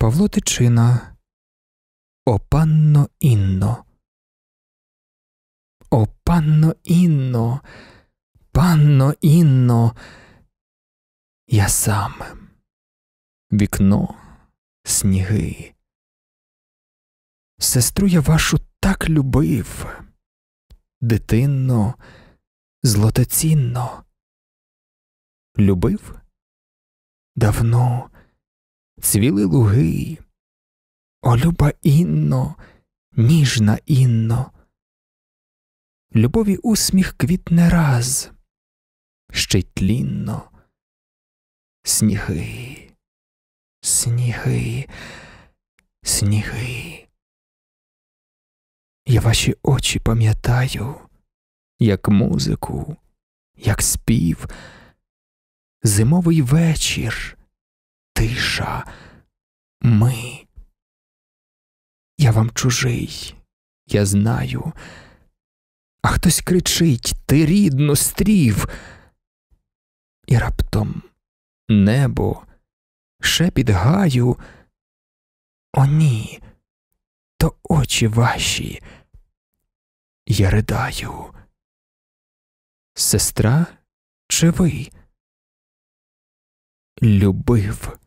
Павло Тичина, О панно Інно. О панно Інно, панно Інно. Я сам. Вікно, сніги. Сестру я вашу так любив. Дитинно, злотоцінно. Любив? Давно цвіли луги. О, люба Інно, ніжна Інно. Любові усміх квітне раз, ще й тлінно. Сніги, сніги, сніги. Я ваші очі пам'ятаю, як музику, як спів, зимовий вечір, тиша. Ми. Я вам чужий, я знаю. А хтось кричить Ти рідно стрів. І раптом небо шепіт гаю. О, ні, то очі ваші. Я ридаю. Сестра, чи ви любив?